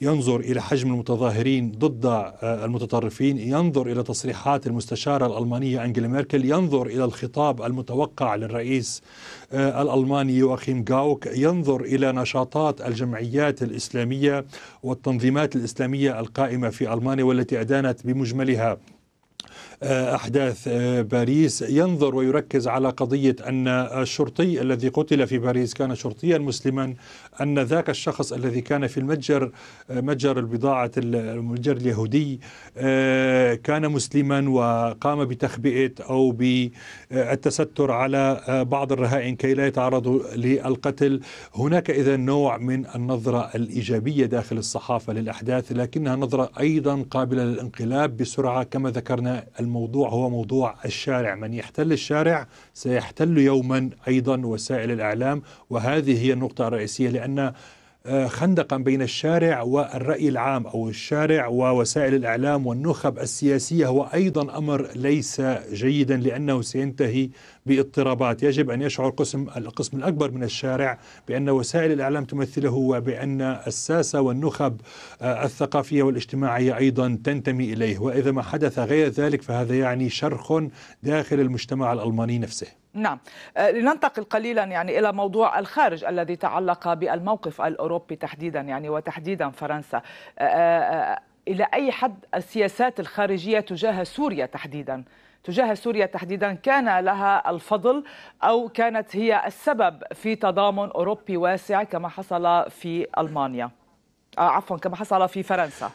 Speaker 2: ينظر إلى حجم المتظاهرين ضد آه، المتطرفين ينظر إلى تصريحات المستشارة الألمانية أنجيلا ميركل ينظر إلى الخطاب المتوقع للرئيس آه، الألماني يواخيم جاوك ينظر إلى نشاطات الجمعيات الإسلامية والتنظيمات الإسلامية القائمة في ألمانيا والتي أدانت بمجملها آه، أحداث آه، باريس ينظر ويركز على قضية أن الشرطي الذي قتل في باريس كان شرطيا مسلما أن ذاك الشخص الذي كان في المتجر متجر البضاعة المتجر اليهودي آه، كان مسلما وقام بتخبئة أو بالتستر على آه، بعض الرهائن كي لا يتعرضوا للقتل هناك إذا نوع من النظرة الإيجابية داخل الصحافة للأحداث لكنها نظرة أيضا قابلة للانقلاب بسرعة كما ذكرنا الموضوع هو موضوع الشارع من يحتل الشارع سيحتل يوما أيضا وسائل الإعلام وهذه هي النقطة الرئيسية لأن آه، خندقا بين الشارع والرأي العام أو الشارع ووسائل الإعلام والنخب السياسية هو أيضا أمر ليس جيدا لأنه سينتهي باضطرابات يجب أن يشعر قسم القسم الأكبر من الشارع بأن وسائل الإعلام تمثله وبأن الساسة والنخب آه، الثقافية والاجتماعية أيضا تنتمي إليه وإذا ما حدث غير ذلك فهذا يعني شرخ داخل المجتمع الألماني نفسه
Speaker 1: نعم آه، لننتقل قليلا يعني الى موضوع الخارج الذي تعلق بالموقف الاوروبي تحديدا يعني وتحديدا فرنسا آه، آه، الى اي حد السياسات الخارجيه تجاه سوريا تحديدا تجاه سوريا تحديدا كان لها الفضل او كانت هي السبب في تضامن اوروبي واسع كما حصل في المانيا عفوا كما حصل في فرنسا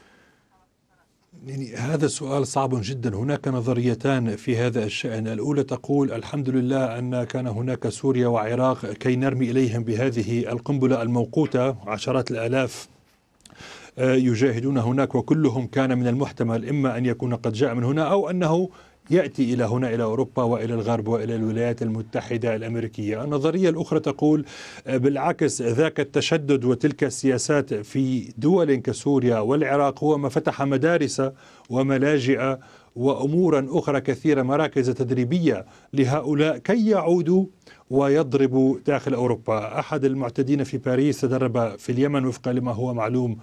Speaker 2: يعني هذا السؤال صعب جدا هناك نظريتان في هذا الشأن الأولى تقول الحمد لله أن كان هناك سوريا وعراق كي نرمي إليهم بهذه القنبلة الموقوتة عشرات الآلاف آه، يجاهدون هناك وكلهم كان من المحتمل إما أن يكون قد جاء من هنا أو أنه ياتي الى هنا الى اوروبا والى الغرب والى الولايات المتحده الامريكيه، النظريه الاخرى تقول آه، بالعكس ذاك التشدد وتلك السياسات في دول كسوريا والعراق هو ما فتح مدارس وملاجئ وامورا اخرى كثيره مراكز تدريبيه لهؤلاء كي يعودوا ويضربوا داخل اوروبا، احد المعتدين في باريس تدرب في اليمن وفقا لما هو معلوم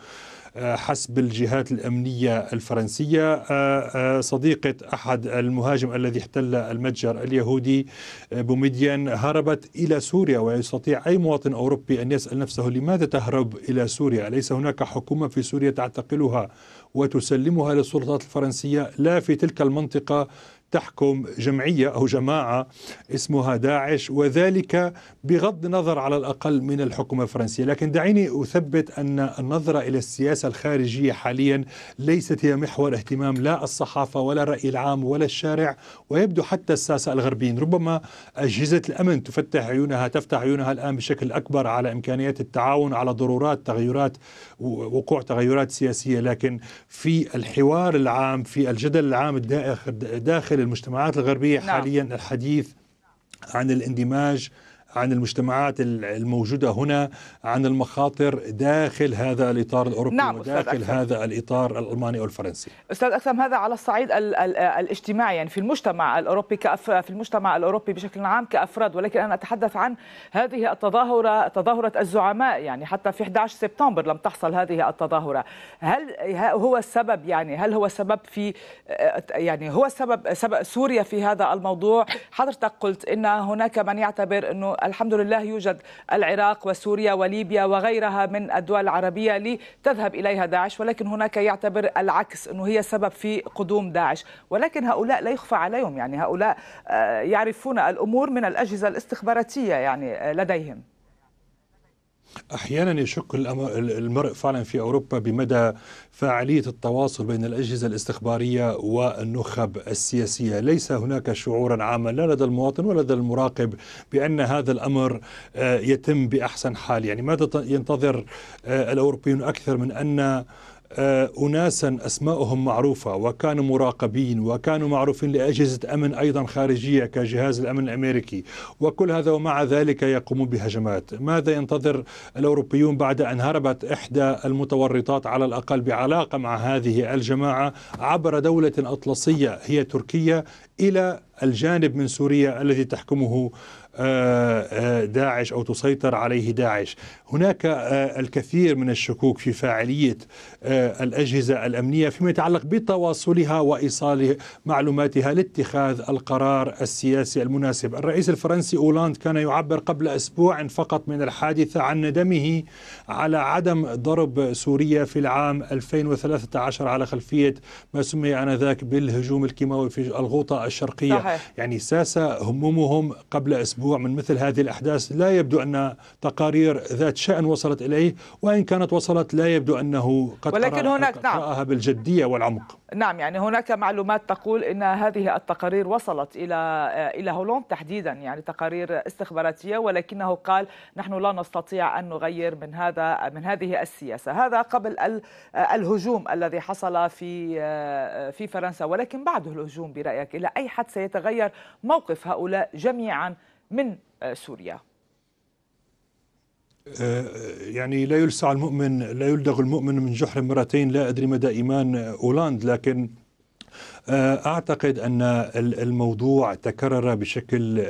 Speaker 2: حسب الجهات الأمنية الفرنسية آه، آه، صديقة أحد المهاجم الذي احتل المتجر اليهودي آه، بوميديان هربت إلى سوريا ويستطيع أي مواطن أوروبي أن يسأل نفسه لماذا تهرب إلى سوريا أليس هناك حكومة في سوريا تعتقلها وتسلمها للسلطات الفرنسية لا في تلك المنطقة تحكم جمعية أو جماعة اسمها داعش وذلك بغض النظر على الأقل من الحكومة الفرنسية لكن دعيني أثبت أن النظرة إلى السياسة الخارجية حاليا ليست هي محور اهتمام لا الصحافة ولا الرأي العام ولا الشارع ويبدو حتى الساسة الغربيين ربما أجهزة الأمن تفتح عيونها تفتح عيونها الآن بشكل أكبر على إمكانيات التعاون على ضرورات تغيرات وقوع تغيرات سياسية لكن في الحوار العام في الجدل العام الداخل للمجتمعات الغربية نعم. حاليا الحديث عن الاندماج عن المجتمعات الموجودة هنا عن المخاطر داخل هذا الإطار الأوروبي نعم وداخل هذا الإطار الألماني أو الفرنسي
Speaker 1: أستاذ أكثم هذا على الصعيد ال ال الاجتماعي يعني في المجتمع الأوروبي كأف... في المجتمع الأوروبي بشكل عام كأفراد ولكن أنا أتحدث عن هذه التظاهرة تظاهرة الزعماء يعني حتى في 11 سبتمبر لم تحصل هذه التظاهرة هل هو السبب يعني هل هو السبب في يعني هو السبب سبب سوريا في هذا الموضوع حضرتك قلت ان هناك من يعتبر انه الحمد لله يوجد العراق وسوريا وليبيا وغيرها من الدول العربية لتذهب إليها داعش ولكن هناك يعتبر العكس أنه هي سبب في قدوم داعش ولكن هؤلاء لا يخفى عليهم يعني هؤلاء آه، يعرفون الأمور من الأجهزة الاستخباراتية يعني آه، لديهم
Speaker 2: احيانا يشك المرء فعلا في اوروبا بمدى فاعليه التواصل بين الاجهزه الاستخباريه والنخب السياسيه، ليس هناك شعورا عاما لا لدى المواطن ولا لدى المراقب بان هذا الامر آه، يتم باحسن حال، يعني ماذا ينتظر آه، الاوروبيون اكثر من ان آه، أناسا أسماؤهم معروفة وكانوا مراقبين وكانوا معروفين لأجهزة أمن أيضا خارجية كجهاز الأمن الأمريكي وكل هذا ومع ذلك يقومون بهجمات ماذا ينتظر الأوروبيون بعد أن هربت إحدى المتورطات على الأقل بعلاقة مع هذه الجماعة عبر دولة أطلسية هي تركيا إلى الجانب من سوريا الذي تحكمه آه، آه، داعش أو تسيطر عليه داعش هناك آه، الكثير من الشكوك في فاعلية الأجهزة الأمنية فيما يتعلق بتواصلها وإيصال معلوماتها لاتخاذ القرار السياسي المناسب الرئيس الفرنسي أولاند كان يعبر قبل أسبوع فقط من الحادثة عن ندمه على عدم ضرب سوريا في العام 2013 على خلفية ما سمي آنذاك بالهجوم الكيماوي في الغوطة الشرقية صحيح. يعني ساس همومهم قبل أسبوع اسبوع من مثل هذه الأحداث لا يبدو أن تقارير ذات شأن وصلت إليه وإن كانت وصلت لا يبدو أنه قد ولكن هناك نعم بالجدية والعمق
Speaker 1: نعم يعني هناك معلومات تقول أن هذه التقارير وصلت إلى إلى هولندا تحديدا يعني تقارير استخباراتية ولكنه قال نحن لا نستطيع أن نغير من هذا من هذه السياسة هذا قبل الهجوم الذي حصل في في فرنسا ولكن بعده الهجوم برأيك إلى أي حد سيتغير موقف هؤلاء جميعا من آه، سوريا
Speaker 2: آه، آه، يعني لا يلسع المؤمن لا يلدغ المؤمن من جحر مرتين لا أدري مدى إيمان أولاند لكن أعتقد أن الموضوع تكرر بشكل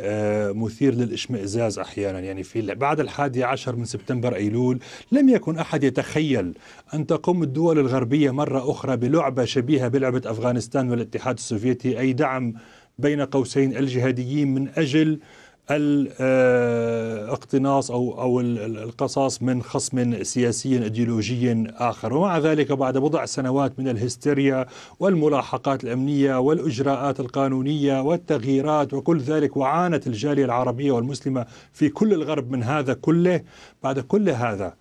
Speaker 2: مثير للإشمئزاز أحيانا يعني في بعد الحادي عشر من سبتمبر أيلول لم يكن أحد يتخيل أن تقوم الدول الغربية مرة أخرى بلعبة شبيهة بلعبة أفغانستان والاتحاد السوفيتي أي دعم بين قوسين الجهاديين من أجل آه، الاقتناص او او القصاص من خصم سياسي ايديولوجي اخر، ومع ذلك بعد بضع سنوات من الهستيريا والملاحقات الامنيه والاجراءات القانونيه والتغييرات وكل ذلك وعانت الجاليه العربيه والمسلمه في كل الغرب من هذا كله، بعد كل هذا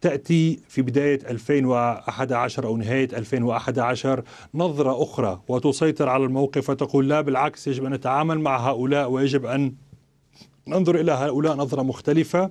Speaker 2: تأتي في بداية 2011 أو نهاية 2011 نظرة أخرى وتسيطر على الموقف وتقول لا بالعكس يجب أن نتعامل مع هؤلاء ويجب أن ننظر إلى هؤلاء نظرة مختلفة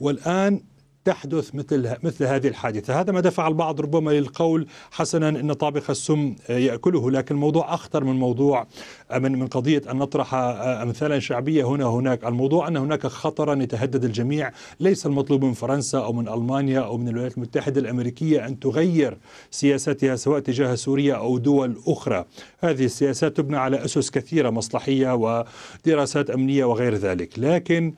Speaker 2: والآن تحدث مثل مثل هذه الحادثه، هذا ما دفع البعض ربما للقول حسنا ان طابخ السم آه، ياكله، لكن الموضوع اخطر من موضوع آه، من من قضيه ان نطرح آه، امثالا شعبيه هنا وهناك، الموضوع ان هناك خطرا يتهدد الجميع، ليس المطلوب من فرنسا او من المانيا او من الولايات المتحده الامريكيه ان تغير سياساتها سواء تجاه سوريا او دول اخرى، هذه السياسات تبنى على اسس كثيره مصلحيه ودراسات امنيه وغير ذلك، لكن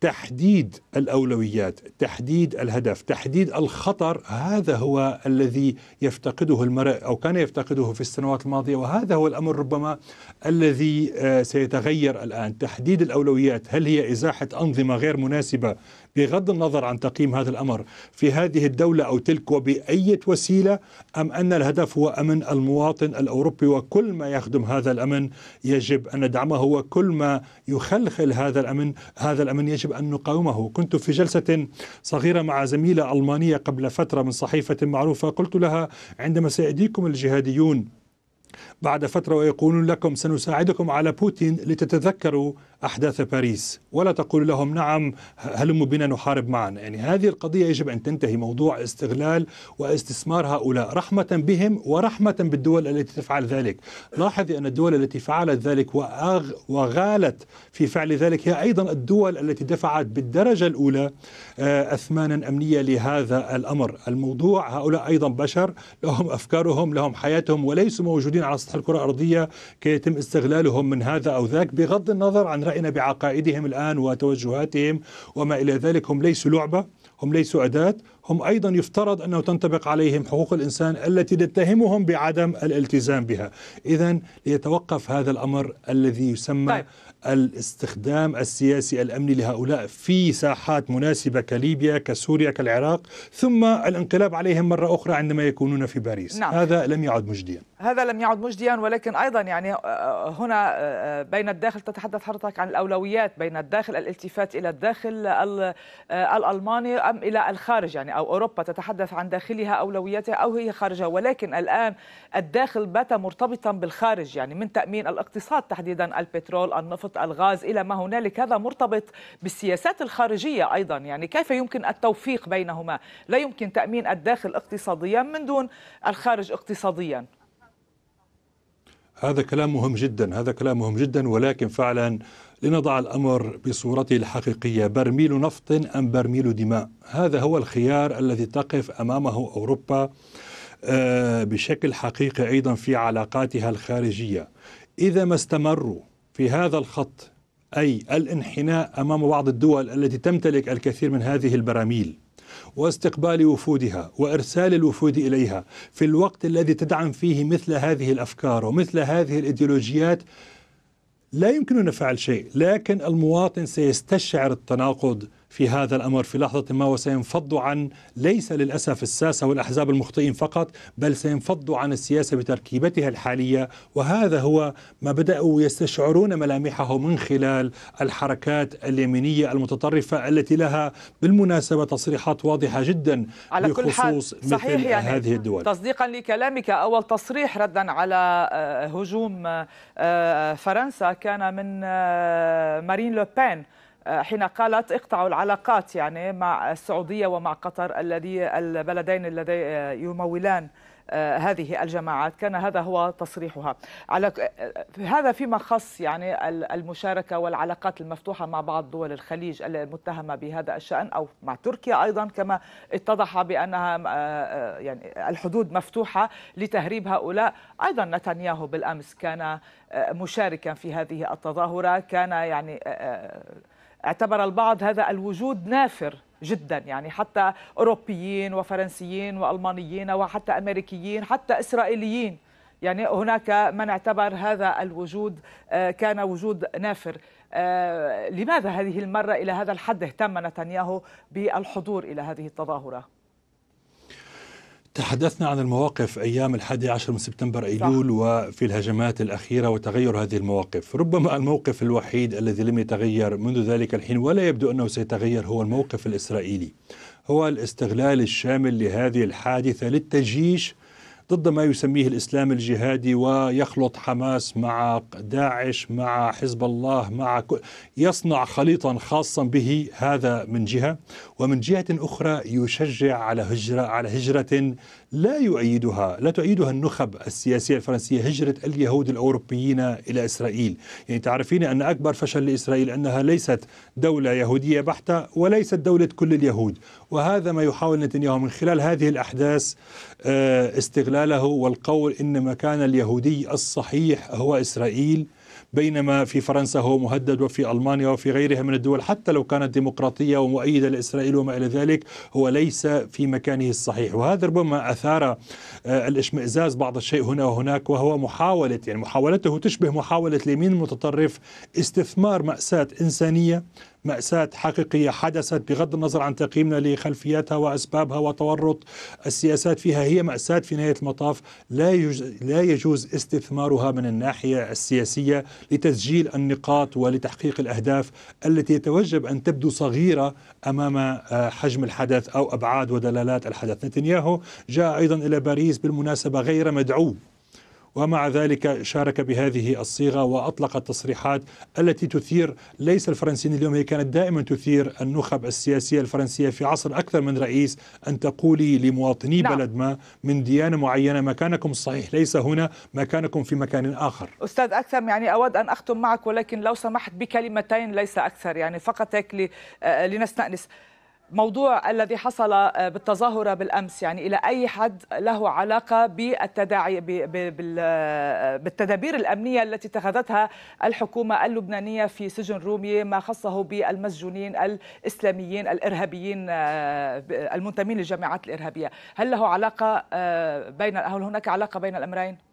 Speaker 2: تحديد الاولويات، تحديد الهدف، تحديد الخطر هذا هو الذي يفتقده المرء او كان يفتقده في السنوات الماضيه وهذا هو الامر ربما الذي آه، سيتغير الان، تحديد الاولويات، هل هي ازاحه انظمه غير مناسبه بغض النظر عن تقييم هذا الامر في هذه الدوله او تلك وباي وسيله ام ان الهدف هو امن المواطن الاوروبي وكل ما يخدم هذا الامن يجب ان ندعمه وكل ما يخلخل هذا الامن هذا الامن يجب ان نقاومه كنت في جلسه صغيره مع زميله المانيه قبل فتره من صحيفه معروفه قلت لها عندما سيأتيكم الجهاديون بعد فترة ويقولون لكم سنساعدكم على بوتين لتتذكروا أحداث باريس ولا تقول لهم نعم هلموا بنا نحارب معا يعني هذه القضية يجب أن تنتهي موضوع استغلال واستثمار هؤلاء رحمة بهم ورحمة بالدول التي تفعل ذلك لاحظي أن الدول التي فعلت ذلك وغالت في فعل ذلك هي أيضا الدول التي دفعت بالدرجة الأولى آه، أثمانا أمنية لهذا الأمر الموضوع هؤلاء أيضا بشر لهم أفكارهم لهم حياتهم وليسوا موجودين على سطح الكرة الأرضية كي يتم استغلالهم من هذا أو ذاك بغض النظر عن ابنائنا بعقائدهم الان وتوجهاتهم وما الى ذلك هم ليسوا لعبه هم ليسوا اداه هم ايضا يفترض انه تنطبق عليهم حقوق الانسان التي نتهمهم بعدم الالتزام بها اذا ليتوقف هذا الامر الذي يسمى طيب. الاستخدام السياسي الامني لهؤلاء في ساحات مناسبه كليبيا كسوريا كالعراق ثم الانقلاب عليهم مره اخرى عندما يكونون في باريس نعم. هذا لم يعد مجديا
Speaker 1: هذا لم يعد مجديا ولكن ايضا يعني آه، آه، هنا آه، بين الداخل تتحدث حضرتك عن الاولويات بين الداخل الالتفات الى الداخل الالماني ام الى الخارج يعني او اوروبا تتحدث عن داخلها اولوياتها او هي خارجها ولكن الان الداخل بات مرتبطا بالخارج يعني من تامين الاقتصاد تحديدا البترول النفط الغاز الى ما هنالك هذا مرتبط بالسياسات الخارجيه ايضا يعني كيف يمكن التوفيق بينهما لا يمكن تامين الداخل اقتصاديا من دون الخارج اقتصاديا
Speaker 2: هذا كلام مهم جدا هذا كلام مهم جدا ولكن فعلا لنضع الأمر بصورته الحقيقية برميل نفط أم برميل دماء هذا هو الخيار الذي تقف أمامه أوروبا آه، بشكل حقيقي أيضا في علاقاتها الخارجية إذا ما استمروا في هذا الخط أي الانحناء أمام بعض الدول التي تمتلك الكثير من هذه البراميل واستقبال وفودها وارسال الوفود اليها في الوقت الذي تدعم فيه مثل هذه الافكار ومثل هذه الايديولوجيات لا يمكننا فعل شيء لكن المواطن سيستشعر التناقض في هذا الأمر في لحظة ما وسينفض عن ليس للأسف الساسة والأحزاب المخطئين فقط بل سينفض عن السياسة بتركيبتها الحالية وهذا هو ما بدأوا يستشعرون ملامحه من خلال الحركات اليمينية المتطرفة التي لها بالمناسبة تصريحات واضحة جدا على بخصوص كل حال صحيح يعني هذه الدول
Speaker 1: تصديقا لكلامك أول تصريح ردا على آه، هجوم آه، آه، فرنسا كان من مارين لوبين حين قالت اقطعوا العلاقات يعني مع السعودية ومع قطر الذي البلدين اللذين يمولان آه، هذه الجماعات كان هذا هو تصريحها على آه، هذا فيما خص يعني المشاركه والعلاقات المفتوحه مع بعض دول الخليج المتهمه بهذا الشان او مع تركيا ايضا كما اتضح بانها آه، يعني الحدود مفتوحه لتهريب هؤلاء ايضا نتنياهو بالامس كان مشاركا في هذه التظاهره كان يعني اعتبر البعض هذا الوجود نافر جدا يعني حتى أوروبيين وفرنسيين وألمانيين وحتى أمريكيين حتى إسرائيليين يعني هناك من اعتبر هذا الوجود آه، كان وجود نافر آه، لماذا هذه المرة إلى هذا الحد اهتم نتنياهو بالحضور إلى هذه التظاهرة؟
Speaker 2: تحدثنا عن المواقف أيام الحادي عشر من سبتمبر أيلول صح. وفي الهجمات الأخيرة وتغير هذه المواقف ربما الموقف الوحيد الذي لم يتغير منذ ذلك الحين ولا يبدو أنه سيتغير هو الموقف الإسرائيلي هو الاستغلال الشامل لهذه الحادثة للتجيش ضد ما يسميه الاسلام الجهادي ويخلط حماس مع داعش مع حزب الله مع يصنع خليطا خاصا به هذا من جهه ومن جهه اخرى يشجع على هجره على هجره لا يؤيدها لا تؤيدها النخب السياسيه الفرنسيه هجره اليهود الاوروبيين الى اسرائيل يعني تعرفين ان اكبر فشل لاسرائيل انها ليست دوله يهوديه بحته وليست دوله كل اليهود وهذا ما يحاول نتنياهو من خلال هذه الاحداث آه، استغلال ضلاله والقول إن مكان اليهودي الصحيح هو إسرائيل بينما في فرنسا هو مهدد وفي ألمانيا وفي غيرها من الدول حتى لو كانت ديمقراطية ومؤيدة لإسرائيل وما إلى ذلك هو ليس في مكانه الصحيح وهذا ربما أثار آه، الإشمئزاز بعض الشيء هنا وهناك وهو محاولة يعني محاولته تشبه محاولة اليمين المتطرف استثمار مأساة إنسانية مأساة حقيقية حدثت بغض النظر عن تقييمنا لخلفياتها وأسبابها وتورط السياسات فيها هي مأساة في نهاية المطاف لا لا يجوز استثمارها من الناحية السياسية لتسجيل النقاط ولتحقيق الأهداف التي يتوجب أن تبدو صغيرة أمام آه، حجم الحدث أو أبعاد ودلالات الحدث نتنياهو جاء أيضا إلى باريس بالمناسبة غير مدعو ومع ذلك شارك بهذه الصيغة وأطلق التصريحات التي تثير ليس الفرنسيين اليوم هي كانت دائما تثير النخب السياسية الفرنسية في عصر أكثر من رئيس أن تقولي لمواطني نعم. بلد ما من ديانة معينة مكانكم الصحيح ليس هنا مكانكم في مكان آخر
Speaker 1: أستاذ اكثر يعني أود أن أختم معك ولكن لو سمحت بكلمتين ليس أكثر يعني فقط هيك آه، لنستأنس موضوع الذي حصل آه، بالتظاهرة بالأمس يعني إلى أي حد له علاقة بالتداعي آه، بالتدابير الأمنية التي اتخذتها الحكومة اللبنانية في سجن رومي ما خصه بالمسجونين الإسلاميين الإرهابيين آه، المنتمين للجماعات الإرهابية هل له علاقة بين هل هناك علاقة بين الأمرين؟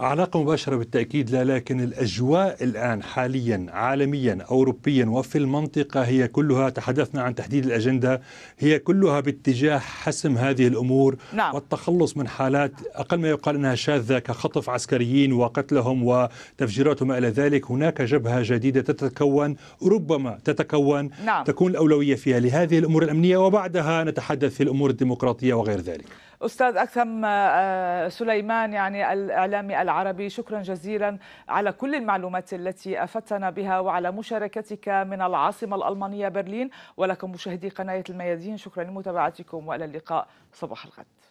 Speaker 2: علاقة مباشرة بالتأكيد لا لكن الأجواء الآن حاليا عالميا أوروبيا وفي المنطقة هي كلها تحدثنا عن تحديد الأجندة هي كلها باتجاه حسم هذه الأمور نعم. والتخلص من حالات أقل ما يقال أنها شاذة كخطف عسكريين وقتلهم وتفجيرات وما إلى ذلك هناك جبهة جديدة تتكون ربما تتكون نعم. تكون الأولوية فيها لهذه الأمور الأمنية وبعدها نتحدث في الأمور الديمقراطية وغير ذلك
Speaker 1: استاذ اكثم آه، آه، سليمان يعني الاعلامي العربي شكرا جزيلا على كل المعلومات التي افدتنا بها وعلى مشاركتك من العاصمه الالمانيه برلين ولكم مشاهدي قناه الميادين شكرا لمتابعتكم والى اللقاء صباح الغد